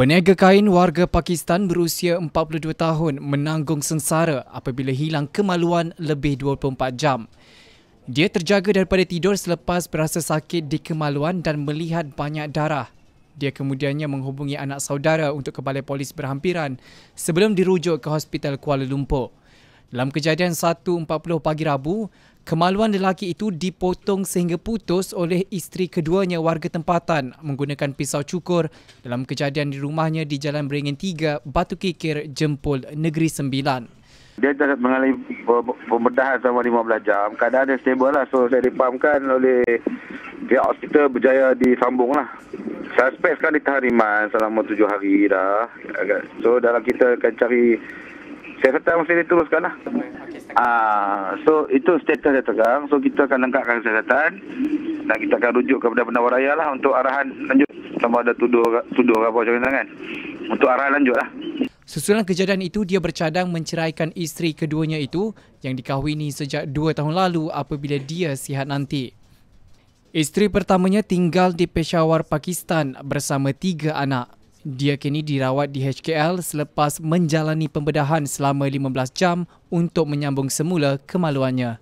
Peniaga kain warga Pakistan berusia 42 tahun menanggung sengsara apabila hilang kemaluan lebih 24 jam. Dia terjaga daripada tidur selepas berasa sakit di kemaluan dan melihat banyak darah. Dia kemudiannya menghubungi anak saudara untuk ke balai polis berhampiran sebelum dirujuk ke hospital Kuala Lumpur. Dalam kejadian 1.40 pagi Rabu, Kemaluan lelaki itu dipotong sehingga putus oleh isteri keduanya warga tempatan menggunakan pisau cukur dalam kejadian di rumahnya di Jalan Beringin 3, Batu Kikir, Jempol, Negeri Sembilan. Dia dah mengalami pembedahan selama 15 jam. Keadaan dia stable lah. So, saya dipahamkan oleh pihak hospital berjaya disambung lah. Suspek sekarang ditahan riman selama 7 hari dah. So, dalam kita akan cari... Saya kata mesti diteruskan lah. Ah, so itu status dia tegang. So kita akan lengkapkan kesihatan dan kita akan rujuk kepada penawar raya lah untuk arahan lanjut sama ada tuduh tuduh ke apa macam kan. Untuk arahan lanjut lah. Susulan kejadian itu, dia bercadang menceraikan isteri keduanya itu yang dikahwini sejak dua tahun lalu apabila dia sihat nanti. Isteri pertamanya tinggal di Peshawar, Pakistan bersama tiga anak. Dia kini dirawat di HKL selepas menjalani pembedahan selama 15 jam untuk menyambung semula kemaluannya.